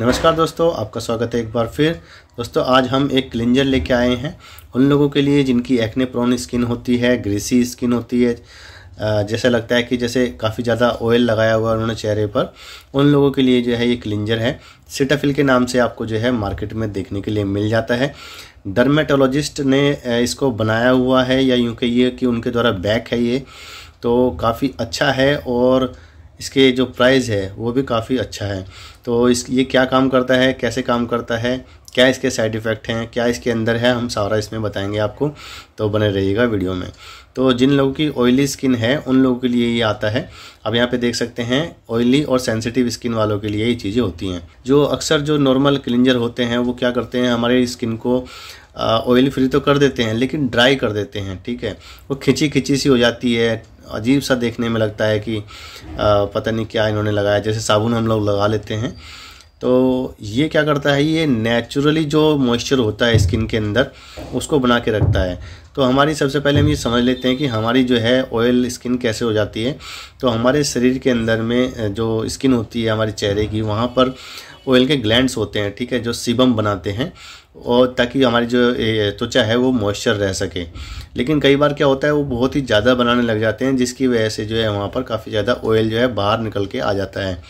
नमस्कार दोस्तों आपका स्वागत है एक बार फिर दोस्तों आज हम एक क्लिंजर लेके आए हैं उन लोगों के लिए जिनकी एक्ने प्रोन स्किन होती है ग्रेसी स्किन होती है जैसा लगता है कि जैसे काफ़ी ज़्यादा ऑयल लगाया हुआ है उन्होंने चेहरे पर उन लोगों के लिए जो है ये क्लिंजर है सिटाफिल के नाम से आपको जो है मार्केट में देखने के लिए मिल जाता है डर्मेटोलॉजिस्ट ने इसको बनाया हुआ है या यूँ कहिए कि उनके द्वारा बैक है ये तो काफ़ी अच्छा है और इसके जो प्राइस है वो भी काफ़ी अच्छा है तो इस ये क्या काम करता है कैसे काम करता है क्या इसके साइड इफ़ेक्ट हैं क्या इसके अंदर है हम सारा इसमें बताएंगे आपको तो बने रहिएगा वीडियो में तो जिन लोगों की ऑयली स्किन है उन लोगों के लिए ये आता है अब यहाँ पे देख सकते हैं ऑयली और सेंसिटिव स्किन वालों के लिए ये चीज़ें होती हैं जो अक्सर जो नॉर्मल क्लिंजर होते हैं वो क्या करते हैं हमारे स्किन को ऑयली फ्री तो कर देते हैं लेकिन ड्राई कर देते हैं ठीक है वो खिंची खिंची सी हो जाती है अजीब सा देखने में लगता है कि पता नहीं क्या इन्होंने लगाया जैसे साबुन हम लोग लगा लेते हैं तो ये क्या करता है ये नेचुरली जो मॉइस्चर होता है स्किन के अंदर उसको बना के रखता है तो हमारी सबसे पहले हम ये समझ लेते हैं कि हमारी जो है ऑयल स्किन कैसे हो जाती है तो हमारे शरीर के अंदर में जो स्किन होती है हमारे चेहरे की वहाँ पर ऑयल के ग्लैंड्स होते हैं ठीक है जो सीबम बनाते हैं और ताकि हमारी जो त्वचा है वो मॉइस्चर रह सके लेकिन कई बार क्या होता है वो बहुत ही ज़्यादा बनाने लग जाते हैं जिसकी वजह से जो है वहाँ पर काफ़ी ज़्यादा ऑयल जो है बाहर निकल के आ जाता है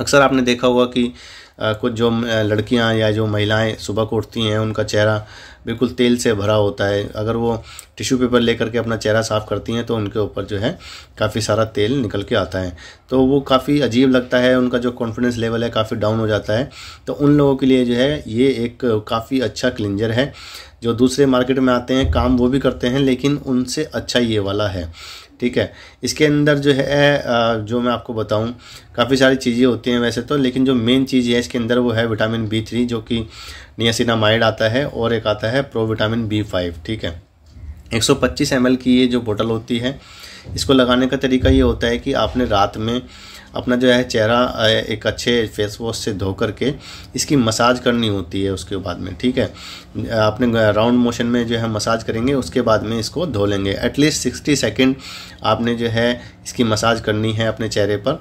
अक्सर आपने देखा होगा कि कुछ जो लड़कियां या जो महिलाएं सुबह को उठती हैं उनका चेहरा बिल्कुल तेल से भरा होता है अगर वो टिश्यू पेपर लेकर के अपना चेहरा साफ़ करती हैं तो उनके ऊपर जो है काफ़ी सारा तेल निकल के आता है तो वो काफ़ी अजीब लगता है उनका जो कॉन्फिडेंस लेवल है काफ़ी डाउन हो जाता है तो उन लोगों के लिए जो है ये एक काफ़ी अच्छा क्लिंजर है जो दूसरे मार्केट में आते हैं काम वो भी करते हैं लेकिन उनसे अच्छा ये वाला है ठीक है इसके अंदर जो है जो मैं आपको बताऊँ काफ़ी सारी चीज़ें होती हैं वैसे तो लेकिन जो मेन चीज़ है इसके अंदर वो है विटामिन बी थ्री जो कि नियासिनामाइड आता है और एक आता है प्रो विटामिन बी फाइव ठीक है 125 एल की ये जो बोतल होती है इसको लगाने का तरीका ये होता है कि आपने रात में अपना जो है चेहरा एक अच्छे फेस वॉश से धो कर के इसकी मसाज करनी होती है उसके बाद में ठीक है आपने राउंड मोशन में जो है मसाज करेंगे उसके बाद में इसको धो लेंगे एटलीस्ट सिक्सटी सेकेंड आपने जो है इसकी मसाज करनी है अपने चेहरे पर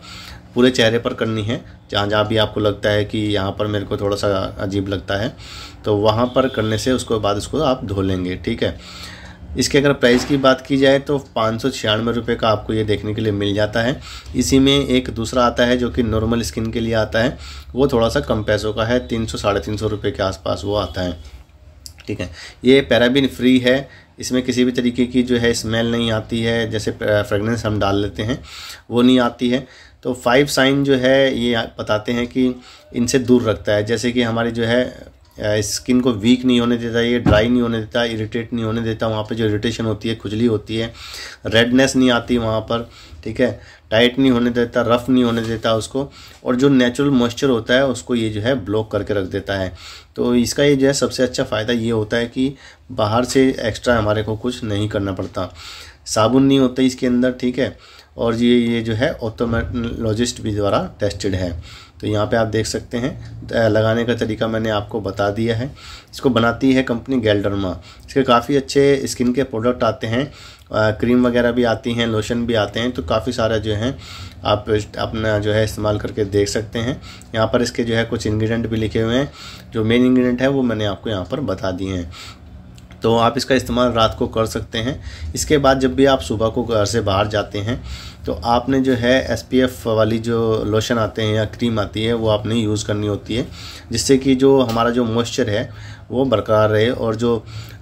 पूरे चेहरे पर करनी है जहाँ जहाँ भी आपको लगता है कि यहाँ पर मेरे को थोड़ा सा अजीब लगता है तो वहाँ पर करने से उसके बाद उसको आप धो लेंगे ठीक है इसके अगर प्राइस की बात की जाए तो पाँच सौ छियानवे रुपये का आपको ये देखने के लिए मिल जाता है इसी में एक दूसरा आता है जो कि नॉर्मल स्किन के लिए आता है वो थोड़ा सा कम पैसों का है तीन सौ साढ़े तीन सौ रुपये के आसपास वो आता है ठीक है ये पैराबिन फ्री है इसमें किसी भी तरीके की जो है स्मेल नहीं आती है जैसे फ्रेगनेंस हम डाल लेते हैं वो नहीं आती है तो फाइव साइन जो है ये बताते हैं कि इनसे दूर रखता है जैसे कि हमारी जो है स्किन को वीक नहीं होने देता ये ड्राई नहीं होने देता इरिटेट नहीं होने देता वहाँ पे जो इरिटेशन होती है खुजली होती है रेडनेस नहीं आती वहाँ पर ठीक है टाइट नहीं होने देता रफ़ नहीं होने देता उसको और जो नेचुरल मॉइस्चर होता है उसको ये जो है ब्लॉक करके रख देता है तो इसका ये जो है सबसे अच्छा फ़ायदा ये होता है कि बाहर से एक्स्ट्रा हमारे को कुछ नहीं करना पड़ता साबुन नहीं होता इसके अंदर ठीक है और ये ये जो है ऑटोमेटोलॉजिस्ट भी द्वारा टेस्टेड है तो यहाँ पे आप देख सकते हैं लगाने का तरीका मैंने आपको बता दिया है इसको बनाती है कंपनी गैल्डरमा इसके काफ़ी अच्छे स्किन के प्रोडक्ट आते हैं क्रीम वगैरह भी आती हैं लोशन भी आते हैं तो काफ़ी सारा जो है आप अपना जो है इस्तेमाल करके देख सकते हैं यहाँ पर इसके जो है कुछ इंग्रेडिएंट भी लिखे हुए हैं जो मेन इंग्रेडिएंट है वो मैंने आपको यहाँ पर बता दिए हैं तो आप इसका इस्तेमाल रात को कर सकते हैं इसके बाद जब भी आप सुबह को घर से बाहर जाते हैं तो आपने जो है एस वाली जो लोशन आते हैं या क्रीम आती है वो आपने यूज़ करनी होती है जिससे कि जो हमारा जो मॉइस्चर है वो बरकरार रहे और जो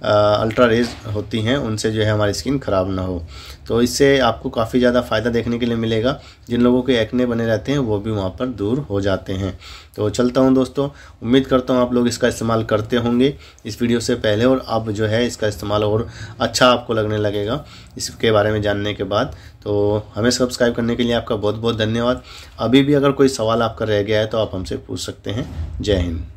अल्ट्रा रेज होती हैं उनसे जो है हमारी स्किन ख़राब ना हो तो इससे आपको काफ़ी ज़्यादा फ़ायदा देखने के लिए मिलेगा जिन लोगों के एक्ने बने रहते हैं वो भी वहाँ पर दूर हो जाते हैं तो चलता हूँ दोस्तों उम्मीद करता हूँ आप लोग इसका इस्तेमाल करते होंगे इस वीडियो से पहले और अब जो है इसका इस्तेमाल और अच्छा आपको लगने लगेगा इसके बारे में जानने के बाद तो हमें सब्सक्राइब करने के लिए आपका बहुत बहुत धन्यवाद अभी भी अगर कोई सवाल आपका रह गया है तो आप हमसे पूछ सकते हैं जय हिंद